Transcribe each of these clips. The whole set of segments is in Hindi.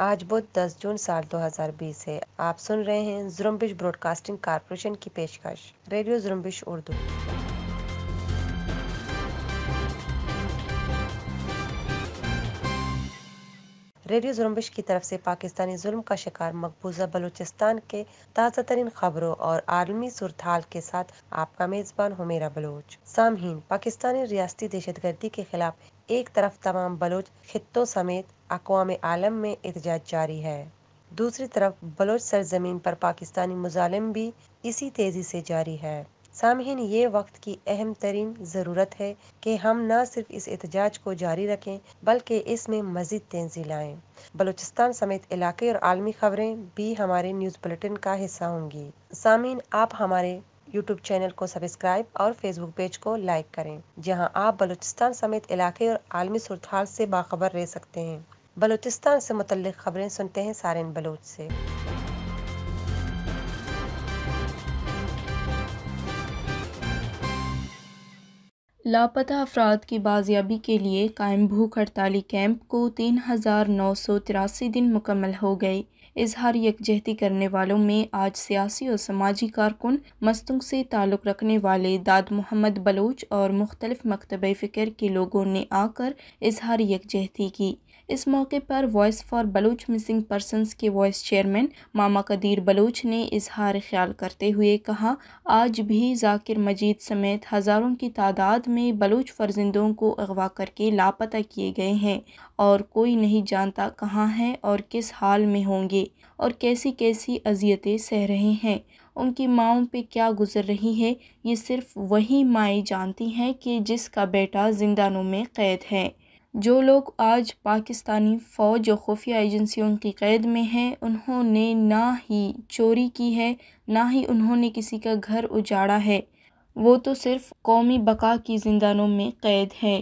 आज बुध 10 जून साल 2020 है आप सुन रहे हैं जुरम्बिश ब्रॉडकास्टिंग कारपोरेशन की पेशकश रेडियो जुरम्बिश उर्दू रेडियो जुम्बिश की तरफ से पाकिस्तानी जुल्म का शिकार मकबूजा बलूचिस्तान के ताज़ा तरीन खबरों और आलमी सुरताल के साथ आपका मेज़बान मेरा बलोच सामहीन पाकिस्तानी रियाती दहशत गर्दी के खिलाफ एक तरफ तमाम बलोच खत्ों समेत अकवाम आलम में एहतजाज जारी है दूसरी तरफ बलोच सरजमीन पर पाकिस्तानी मुजालिम भी इसी तेज़ी से जारी है सामहीन ये वक्त की अहम तरीन ज़रूरत है कि हम न सिर्फ इस एहतजाज को जारी रखें बल्कि इसमें मज़ीद तेजी लाएँ बलूचिस्तान समेत इलाके और आलमी खबरें भी हमारे न्यूज़ बुलेटिन का हिस्सा होंगी सामीन आप हमारे यूट्यूब चैनल को सब्सक्राइब और फेसबुक पेज को लाइक करें जहाँ आप बलूचिस्तान समेत इलाके और आलमी सूरत से बाखबर रह सकते हैं बलूचिस्तान से मुतल खबरें सुनते हैं सारे बलोच ऐसी लापता अफराद की बाजियाबी के लिए कायम भूख हड़ताली कैंप को तीन हज़ार नौ सौ तिरासी दिन मुकम्मल हो गए इजहार यकजहती करने वालों में आज सियासी और समाजी कारकुन मस्तुंग से ताल्लुक़ रखने वाले दाद मोहम्मद बलोच और मुख्तलिफ मकतब फ़िक्र के लोगों ने आकर इजहार यकजहती की इस मौके पर voice for Baloch missing persons के वॉइस चेयरमैन मामा कदीर बलूच ने इजहार ख्याल करते हुए कहा आज भी जाकिर मजीद समेत हज़ारों की तादाद में बलूच फर्जिंदों को अगवा करके लापता किए गए हैं और कोई नहीं जानता कहाँ हैं और किस हाल में होंगे और कैसी कैसी अजियतें सह रहे हैं उनकी माओ पे क्या गुजर रही है ये सिर्फ वही माएँ जानती हैं कि जिसका बेटा जिंदानों में कैद है जो लोग आज पाकिस्तानी फ़ौज और खुफिया एजेंसियों की क़ैद में हैं उन्होंने ना ही चोरी की है ना ही उन्होंने किसी का घर उजाड़ा है वो तो सिर्फ़ कौमी बक़ा की जिंदानों में क़ैद है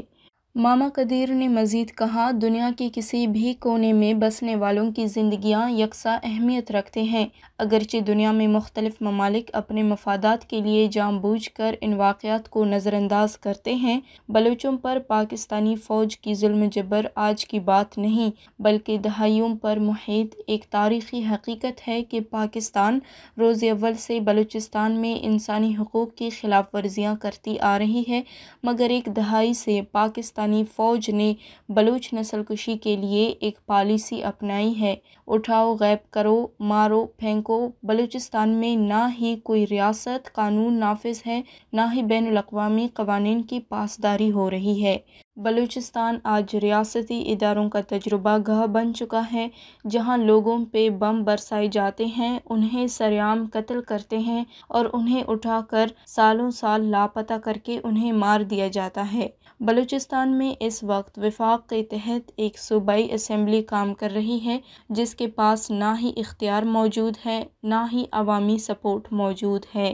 मामा कदीर ने मज़ीद कहा दुनिया के किसी भी कोने में बसने वालों की ज़िंदियाँ यकसा अहमियत रखते हैं अगरचे दुनिया में मुख्तलिफ ममालिक अपने मफादात के लिए जाम बूझ कर इन वाक़ात को नज़रअंदाज करते हैं बलूचों पर पाकिस्तानी फ़ौज की जुल्म जबर आज की बात नहीं बल्कि दहाइयों पर मुहित एक तारीख़ी हकीकत है कि पाकिस्तान रोज़ अव्वल से बलूचिस्तान में इंसानी हकूक़ की ख़िलाफ़ वर्जियाँ करती आ रही है मगर एक दहाई से पाकिस्तान पाकिस्तानी फ़ौज ने बलूच कुशी के लिए एक पॉलिसी अपनाई है उठाओ गैब करो मारो फेंको बलूचिस्तान में ना ही कोई रियासत कानून नाफिज है ना ही बैन अवी कवानीन की पासदारी हो रही है बलूचिस्तान आज रियासती इदारों का तजुर्बा गह बन चुका है जहां लोगों पे बम बरसाए जाते हैं उन्हें सरेआम कत्ल करते हैं और उन्हें उठाकर सालों साल लापता करके उन्हें मार दिया जाता है बलूचिस्तान में इस वक्त विफाक के तहत एक सूबाई असम्बली काम कर रही है जिसके पास ना ही इख्तियार मौजूद है ना ही अवामी सपोर्ट मौजूद है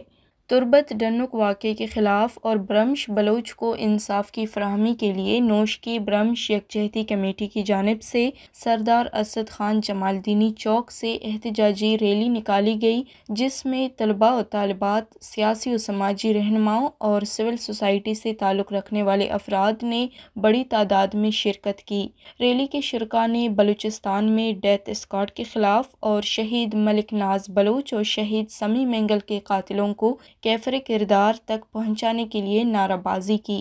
तुरबत डनुक वाक़े के ख़िलाफ़ और ब्रम्श बलोच को इंसाफ की फ्राहमी के लिए नोश की ब्रम्श यकजहती कमेटी की जानब से सरदार असद खान जमालदीनी चौक से एहतजाजी रैली निकाली गई जिसमें तलबा और तलबात सियासी और समाजी रहनुमाओं और सिविल सोसाइटी से ताल्लुक़ रखने वाले अफराद ने बड़ी तादाद में शिरकत की रैली के शिरका ने बलूचिस्तान में डेथ स्कॉट के ख़िलाफ़ और शहीद मलिक नाज बलोच और शहीद समी मैंगल के कातिलों को कैफर किरदार तक पहुंचाने के लिए नाराबाजी की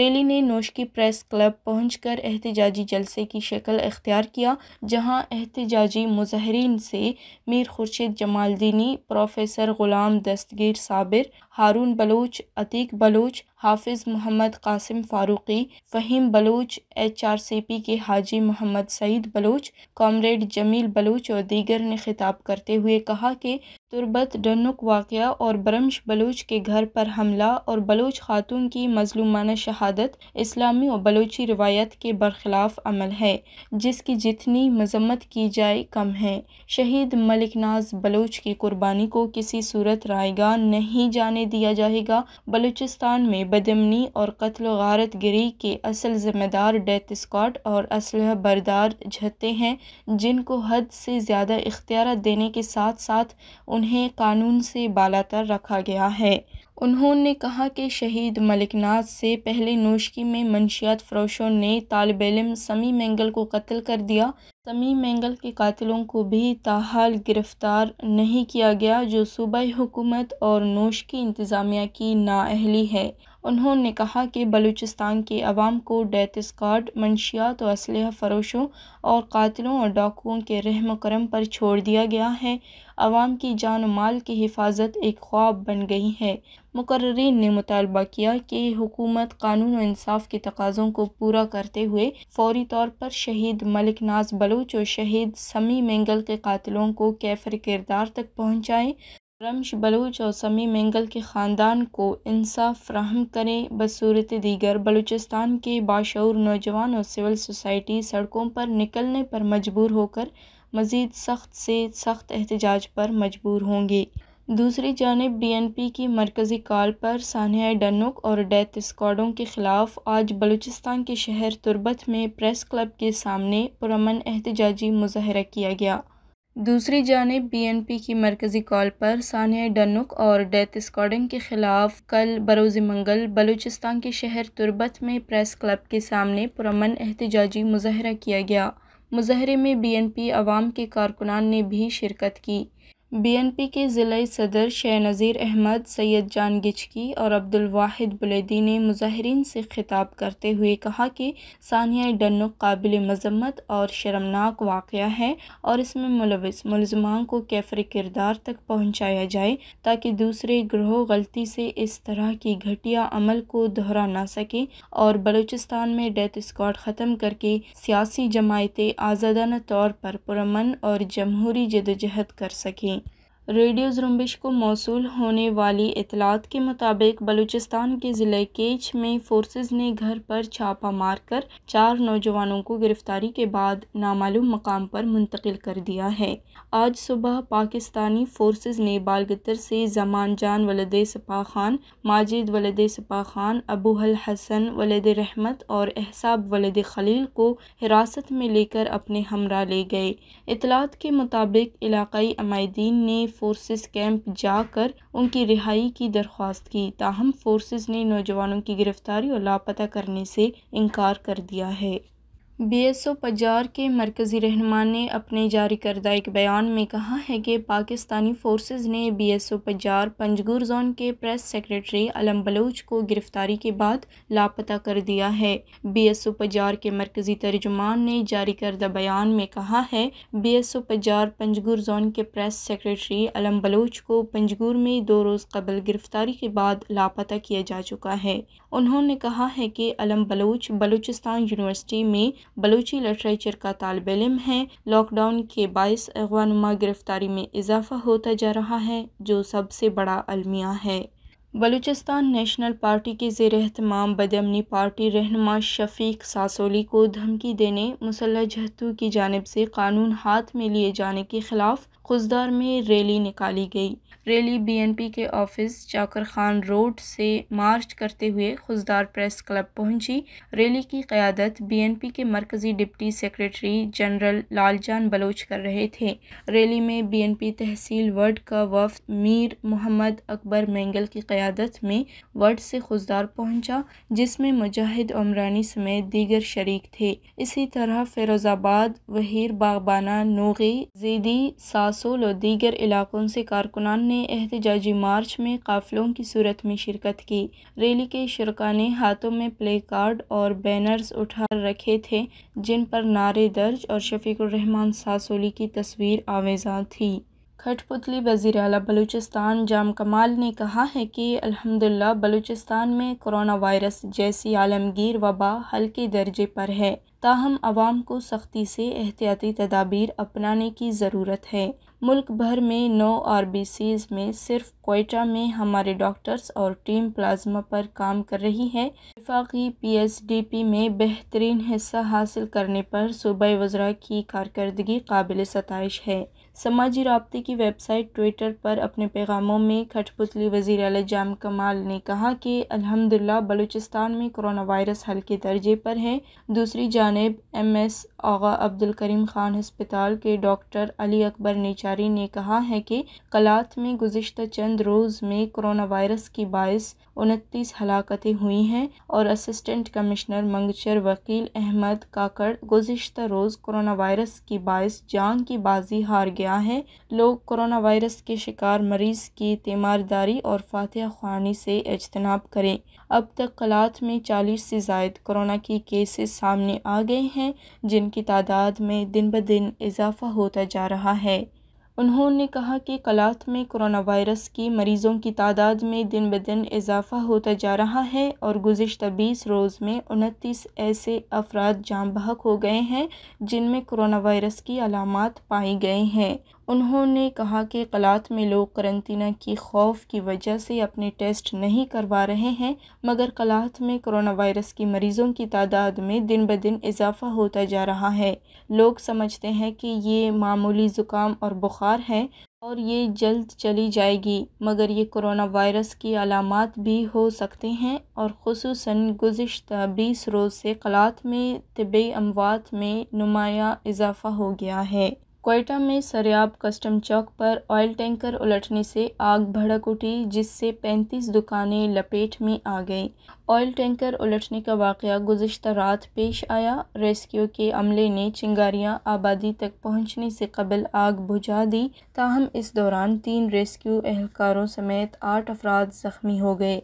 रैली ने नोशकी प्रेस क्लब पहुंचकर एहतजाजी जलसे की शक्ल अख्तियार किया जहां एहतजाजी मुजाहरीन से Mir Khurshid Jamaldini professor Ghulam Dastgir Sabir Haroon Baloch Atiq Baloch Hafiz Mohammad Qasim Farooqi Fahim Baloch H R C P के हाजी मोहम्मद सईद बलूच कॉमरेड जमील बलूच और दीगर ने खिताब करते हुए कहा कि तुरबत डनुक वाक़ और ब्रम्श बलूच के घर पर हमला और बलूच खातून की मजलूमाना शहादत इस्लामी और बलूची रवायत के बरखिलाफ अमल है जिसकी जितनी मजम्मत की जाए कम है शहीद मलिक नाज बलूच की कुर्बानी को किसी सूरत रायगा नहीं जाने दिया जाएगा बलूचिस्तान में बदमनी और कत्ल गारत गिरी के असल ज़िम्मेदार डेथ स्कॉट और असल बरदार झते हैं जिनको हद से ज़्यादा इख्तियार देने के साथ साथ उन्हें कानून से बालातर रखा गया है उन्होंने कहा कि शहीद मलिकनाथ से पहले नोशकी में मनशियात फरोशों ने तालब इम समी मैंगल को कत्ल कर दिया समी मैंगल के कातिलों को भी ताहाल गिरफ़्तार नहीं किया गया जो सूबाई हुकूमत और नोश की इंतज़ामिया की नाअहली है उन्होंने कहा कि बलूचिस्तान के अवाम को डेथ स्कॉट मंशियात और असलह फरोशों और कातिलों और डाकुओं के रहम करम पर छोड़ दिया गया है अवाम की जान माल की हिफाजत एक ख्वाब बन गई है मुकर्रीन ने मुतालबा किया कि हुकूमत कानून और इंसाफ के तकाज़ों को पूरा करते हुए फौरी तौर पर शहीद मलिक नाज बलूच और शहीद समी मेंगल के कातिलों को कैफर किरदार तक पहुँचाएँ रमश बलूच और समी मेंगल के ख़ानदान को इंसाफ फ्राहम करें बसूरत दीगर बलूचिस्तान के बाशूर नौजवान और सिविल सोसाइटी सड़कों पर निकलने पर मजबूर होकर मज़ीद सख्त से सख्त एहतजाज पर मजबूर होंगे दूसरी जानब डी की मरकज़ी कॉल पर सानिया डनुक और डेथ स्क्वाडों के ख़िलाफ़ आज बलूचिस्तान के शहर तुरबत में प्रेस क्लब के सामने पुरमन एहतजाजी मुजाहरा किया गया दूसरी जानब पी की मरकज़ी कॉल पर सानिया डनुक और डेथ स्क्वाडन के ख़िलाफ़ कल बरोज़ मंगल बलूचिस्तान के शहर तुरबत में प्रेस क्लब के सामने पुरमन एहतजाजी मुजाहरा किया गया मुजाहरे में बी एन पी आवाम के कारकुनान ने भी शिरकत की बीएनपी के ज़िले सदर नज़ीर अहमद सैयद जान गिचकी और अब्दुल वाहिद बुलेदी ने मुजाहरीन से खिताब करते हुए कहा कि सानिया डनु काबिल मजम्मत और शर्मनाक वाक़ है और इसमें मुलविस मुलजमान को कैफर किरदार तक पहुँचाया जाए ताकि दूसरे ग्रोह गलती से इस तरह की घटिया अमल को दोहरा ना सके और बलूचिस्तान में डेथ स्कॉट ख़त्म करके सियासी जमायतें आज़ादाना तौर पर पुरमन और जमहूरी जदोजहद कर सकें रेडियो जुम्बिश को मौसू होने वाली इतलात के मुताबिक बलूचिस्तान के ज़िले केच में फोर्सेज ने घर पर छापा मारकर चार नौजवानों को गिरफ्तारी के बाद नामालूम मकाम पर मुंतकिल कर दिया है आज सुबह पाकिस्तानी फोर्सेज ने बालगतर से जमान जान वलद सपा खान माजिद वलद सपा खान अबूहल हसन वलद रहमत और एहसाब वलद खलील को हिरासत में लेकर अपने हमरा ले गए इतलात के मुताबिक इलाकई अमायदीन ने फोर्सेस कैंप जाकर उनकी रिहाई की दरख्वास्त की ताहम फोर्सेस ने नौजवानों की गिरफ्तारी और लापता करने से इनकार कर दिया है बी एस ओ पजार के मरकज़ी रहनमान ने अपने जारी करदा एक बयान में कहा है कि पाकिस्तानी फोर्सेस ने बी एस ओ पजार पंजगुर जोन के प्रेस सेक्रेटरी अलम बलोच को गिरफ्तारी के बाद लापता कर दिया है बी एस ओ पजार के मरकज़ी तर्जुमान ने जारी करदा बयान में कहा है बी एस ओ पजार पंजगुर जोन के प्रेस सेक्रेटरी अलम बलोच को पंजगुर में दो रोज़ कबल गिरफ्तारी के बाद लापता किया जा चुका है उन्होंने कहा है कि अलम बलोच बलूचिस्तान यूनिवर्सिटी में बलूची लिटरेचर का तालब इम है लॉकडाउन के बायस अगवानुमा गिरफ्तारी में इजाफा होता जा रहा है जो सबसे बड़ा अलमिया है बलूचिस्तान नेशनल पार्टी के जेर अहतमाम बदमनी पार्टी रहनमा शफीक सासोली को धमकी देने मुसल्ह जहतू की जानब से कानून हाथ में लिए जाने के खिलाफ खुजदार में रैली निकाली गई रैली बीएनपी के ऑफिस चाकर खान रोड से मार्च करते हुए खुजदार प्रेस क्लब पहुंची रैली की क़्यादत बीएनपी के मरकज़ी deputy secretary general Laljan Baloch कर रहे थे रैली में बीएनपी तहसील वर्ड का वफ मीर मोहम्मद अकबर मैंगल की क़्यादत में वर्ड से खुजदार पहुंचा जिसमें मुजाहिद उमरानी समेत दीगर शरीक थे इसी तरह फिरोज़ाबाद वहीर बागबाना नोगी जीदी सास मोसूल और दीगर इलाकों से कारकुनान ने एहतजाजी मार्च में काफिलों की सूरत में शिरकत की रैली के शुरा ने हाथों में प्ले कार्ड और बैनर्स उठा रखे थे जिन पर नारे दर्ज और शफीकुररहमान सासोली की तस्वीर आवेजा थी कठपुतली वज़ी अला बलूचिस्तान जाम कमाल ने कहा है कि अल्हम्दुलिल्लाह बलूचिस्तान में कोरोना वायरस जैसी आलमगीर वबा हल्के दर्जे पर है ताहम आवाम को सख्ती से एहतियाती तदाबीर अपनाने की ज़रूरत है मुल्क भर में नौ आर बी सीज़ में सिर्फ कोयटा में हमारे डॉक्टर्स और टीम प्लाज्मा पर काम कर रही है विफाकी पी एस डी पी में बेहतरीन हिस्सा हासिल करने पर सूबा वज्रा की कारकर्दगी काबिल सतश है समाजी रबते की वेबसाइट ट्विटर पर अपने पैगामों में खटपुतली वजीर अल जाम कमाल ने कहा कि अल्हम्दुलिल्लाह बलूचिस्तान में कोरोना वायरस हल्के दर्जे पर है दूसरी जानब एम एस आगा अब्दुल करीम खान हस्पताल के डॉक्टर अली अकबर नेचारी ने कहा है कि कलात में गुजशत चंद रोज़ में कोरोना वायरस की बायस उनतीस हलाकतें हुई हैं और असिस्टेंट कमिश्नर मंगचर वकील अहमद काकड़ गुजशत रोज़ कोरोना वायरस की बायस जान की बाजी हार गया गया है लोग कोरोना वायरस के शिकार मरीज की तीमारदारी और फातह खानी से अजतनाब करें अब तक कलात में चालीस से जायद कोरोना के केसेस सामने आ गए हैं जिनकी तादाद में दिन ब दिन इजाफा होता जा रहा है उन्होंने कहा कि कलाथ में कोरोना वायरस की मरीज़ों की तादाद में दिन ब दिन इजाफा होता जा रहा है और गुज्त बीस रोज़ में उनतीस ऐसे अफराद जाम बहक हो गए हैं जिनमें कोरोना वायरस की अलामत पाई गई हैं उन्होंने कहा कि कलात में लोग करंतना की खौफ की वजह से अपने टेस्ट नहीं करवा रहे हैं मगर कलात में कोरोना वायरस के मरीज़ों की तादाद में दिन ब दिन इजाफा होता जा रहा है लोग समझते हैं कि ये मामूली ज़ुकाम और बुखार है और ये जल्द चली जाएगी मगर ये कोरोना वायरस की अलामत भी हो सकते हैं और खसूस गुज्त बीस रोज़ से कलात में तबी अमवात में नुमाया इजाफा हो गया है कोयटा में सरयाब कस्टम चौक पर ऑयल टैंकर उलटने से आग भड़क उठी जिससे 35 दुकानें लपेट में आ गईं। ऑयल टैंकर उलटने का वाक़ गुजशत रात पेश आया रेस्क्यू के अमले ने चिंगारियां आबादी तक पहुंचने से कबल आग बुझा दी ताहम इस दौरान तीन रेस्क्यू एहलकारों समेत आठ अफराद ज़ख्मी हो गए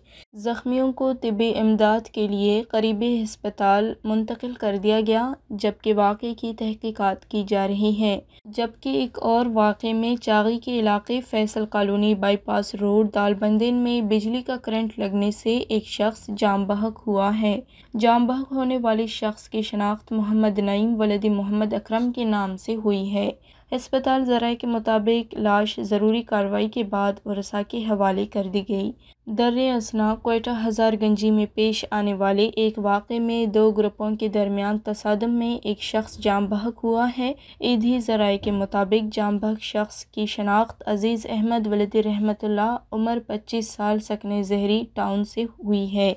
ज़ख्मियों को तिबी इमदाद के लिए करीबी हस्पताल मुंतकिल कर दिया गया जबकि वाक़े की तहकीकत की जा रही है जबकि एक और वाक़े में चागी के इलाके Faisal colony bypass road Dalbandin में बिजली का करंट लगने से एक शख्स जाम बहक हुआ है जाम बहक होने वाले शख्स की शनाख्त मोहम्मद नईम वलदी मोहम्मद अकरम के नाम से हुई है अस्पताल जरा के मुताबिक लाश ज़रूरी कार्रवाई के बाद वरसा के हवाले कर दी गई दर असना कोयटा गंजी में पेश आने वाले एक वाक़े में दो ग्रुपों के दरमियान तसादम में एक शख्स जाम बहक हुआ है ईदी ज़राये के मुताबिक जाम बहक शख्स की शनाख्त अज़ीज़ अहमद वलद रहमतुल्ला उम्र पच्चीस साल सकने जहरी टाउन से हुई है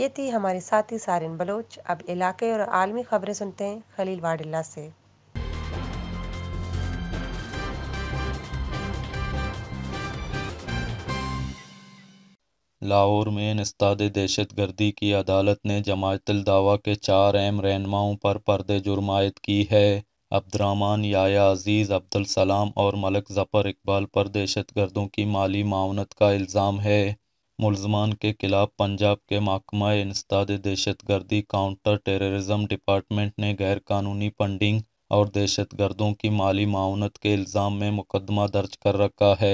ये थी हमारी साथी सारिन बलोच अब इलाके और आलमी खबरें सुनते हैं खलील वाडिल्ला से लाहौर में नस्ताद दहशत गर्दी की अदालत ने जमायतल दावा के चार अहम रहनुमाओं पर पर्दे जुर्मायद की है अब्दुलरहमान याया अजीज़ अब्दुल सलाम और मलक ज़फ़र इकबाल पर दहशत गर्दों की माली मावनत का इल्ज़ाम है मुलजमान के खिलाफ पंजाब के महकमा इंसदाद दहशत गर्दी काउंटर टेररिज्म डिपार्टमेंट ने गैर कानूनी फंडिंग और दहशत गर्दों की माली माउनत के इल्ज़ाम में मुकदमा दर्ज कर रखा है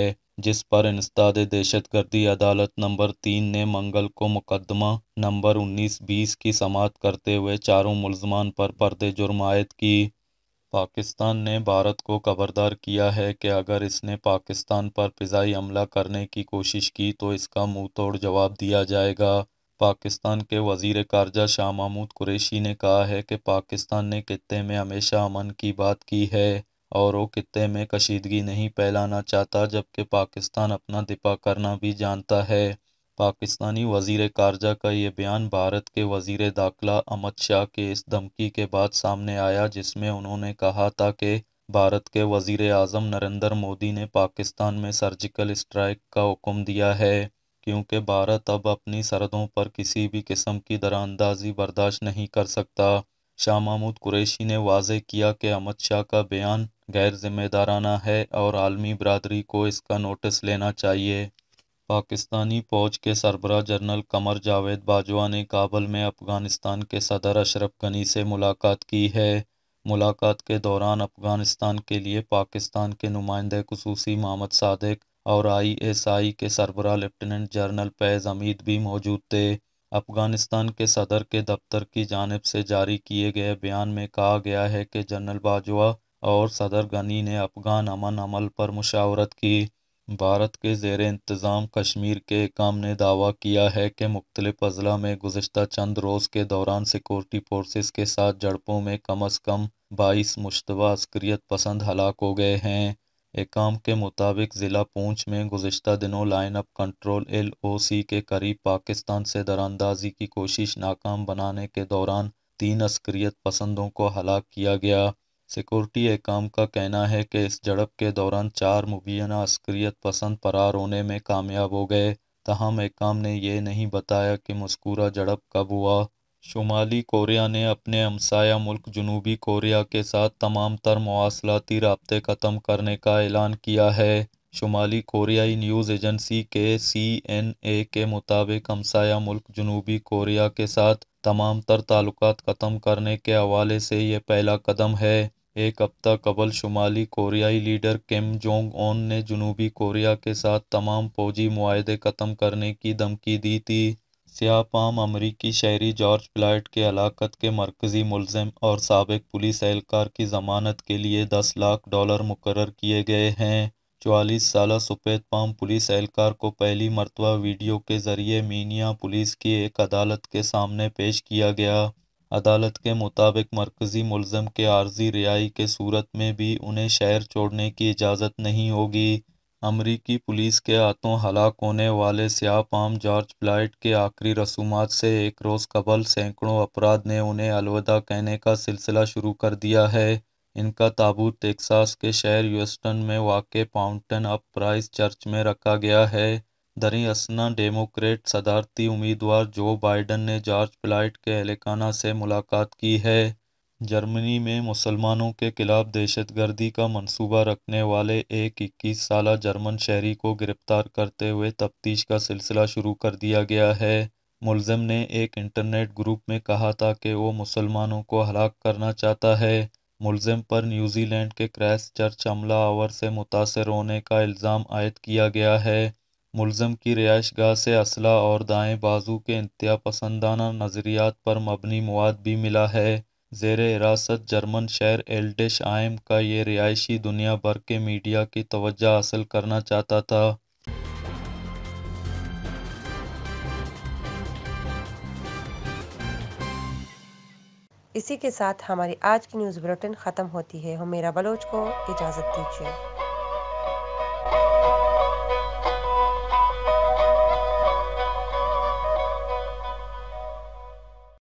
जिस पर इंसदाद दहशत गर्दी अदालत नंबर तीन ने मंगल को मुकदमा नंबर उन्नीस बीस की समात करते हुए चारों मुलजमान पर पर्दे जुर्मायत की पाकिस्तान ने भारत को खबरदार किया है कि अगर इसने पाकिस्तान पर फ़िज़ाई हमला करने की कोशिश की तो इसका मुंह तोड़ जवाब दिया जाएगा पाकिस्तान के वजीर खारजा शाह महमूद कुरैशी ने कहा है कि पाकिस्तान ने खत्े में हमेशा अमन की बात की है और वो ख़त्ते में कशीदगी नहीं फैलाना चाहता जबकि पाकिस्तान अपना दिफा करना भी जानता है पाकिस्तानी वजीर खारजा का ये बयान भारत के वजीर दाखिला अमित शाह के इस धमकी के बाद सामने आया जिसमें उन्होंने कहा था कि भारत के वजीर आजम नरेंद्र मोदी ने पाकिस्तान में सर्जिकल स्ट्राइक का हुक्म दिया है क्योंकि भारत अब अपनी सरहदों पर किसी भी किस्म की दरानंदाजी बर्दाश्त नहीं कर सकता शाह महमूद कुरैशी ने वाजह किया कि अमित शाह का बयान गैर जिम्मेदाराना है और आलमी बरदरी को इसका नोटिस लेना चाहिए पाकिस्तानी फ़ौज के सरबरा जनरल कमर जावेद बाजवा ने काबुल में अफ़गानिस्तान के सदर अशरफ गनी से मुलाकात की है मुलाकात के दौरान अफ़गानिस्तान के लिए पाकिस्तान के नुमाइंदे खसूसी महमद सादिक और आई एस आई के सरबरा लेफ्टिनेंट जनरल फैज़ अमीद भी मौजूद थे अफ़गानिस्तान के सदर के दफ्तर की जानब से जारी किए गए बयान में कहा गया है कि जनरल बाजवा और सदर गनी ने अफ़गान अमन अमल पर मुशावरत की भारत के ज़ेर इंतज़ाम कश्मीर के एकम ने दावा किया है कि मुख्तलिफ़ अजला में गुज़शत चंद रोज़ के दौरान सिक्योरिटी फोर्सेस के साथ झड़पों में कम अज़ कम बाईस मुशतबा अस्करियत पसंद हलाक हो गए हैं एकाम के मुताबिक ज़िला पूंछ में गुजशत दिनों line of control L O C के करीब पाकिस्तान से दरानंदाजी की कोशिश नाकाम बनाने के दौरान तीन अस्करियत पसंदों को हलाक किया गया सिक्योरिटी एहकाम का कहना है कि इस झड़प के दौरान चार मुबीना अस्क्रियत पसंद फरार होने में कामयाब हो गए तहम एकाम ने यह नहीं बताया कि मस्कूरा झड़प कब हुआ शुमाली कोरिया ने अपने हमसाया मुल्क जनूबी कोरिया के साथ तमाम तर मवासलाती रबते ख़त्म करने का ऐलान किया है शुमाली कोरियाई न्यूज़ एजेंसी के सी एन ए के मुताबिक हमसाया मुल्क जनूबी कोरिया के साथ तमाम तर ताल्लुक ख़त्म करने के हवाले से ये पहला कदम है एक हफ्ता क़बल शुमाली कोरियाई लीडर किम जोंग ओन ने जनूबी कोरिया के साथ तमाम फ़ौजी माहदे ख़त्म करने की धमकी दी थी स्यापाम अमरीकी शहरी जॉर्ज फ्लाइड के हलाकत के मरकज़ी मुलजम और सबक पुलिस एहलकार की जमानत के लिए दस लाख डॉलर मुकर किए गए हैं चवालीस साल सफ़ेद पाम पुलिस एहलकार को पहली मरतबा वीडियो के ज़रिए मीनिया पुलिस की एक अदालत के सामने पेश किया गया अदालत के मुताबिक मरकज़ी मुलम के आर्जी रिहाई के सूरत में भी उन्हें शहर छोड़ने की इजाज़त नहीं होगी अमरीकी पुलिस के हाथों हलाक होने वाले पाम जॉर्ज फ्लाइट के आखिरी रसूमा से एक रोज़ कबल सैकड़ों अपराध ने उन्हें अलविदा कहने का सिलसिला शुरू कर दिया है इनका ताबूत टेक्सास के शहर यूस्टन में वाक़ पाउंटन अप प्राइस चर्च में रखा गया है दरिअस्ना डेमोक्रेट सदारती उम्मीदवार जो बाइडन ने जॉर्ज फ्लाइट के अहलखाना से मुलाकात की है जर्मनी में मुसलमानों के खिलाफ दहशतगर्दी का मंसूबा रखने वाले एक इक्कीस साल जर्मन शहरी को गिरफ्तार करते हुए तफ्तीश का सिलसिला शुरू कर दिया गया है मुलजम ने एक इंटरनेट ग्रुप में कहा था कि वो मुसलमानों को हलाक करना चाहता है मुलजम पर न्यूजीलैंड के क्रैश चर्च हमला आवर से मुतासर होने का इल्ज़ाम आयद किया गया है मुलज़म की रिहाइश गाह से असला और दाएँ बाजू के इंतहा पसंदाना नज़रियात पर मबनी मवाद भी मिला है जेर हिरासत जर्मन शहर एल्डिश आयम का ये रिहायशी दुनिया भर के मीडिया की तवज्जो हासिल करना चाहता था इसी के साथ हमारी आज की न्यूज़ बुलेटिन ख़त्म होती है हम मेरा बलोच को इजाज़त दीजिए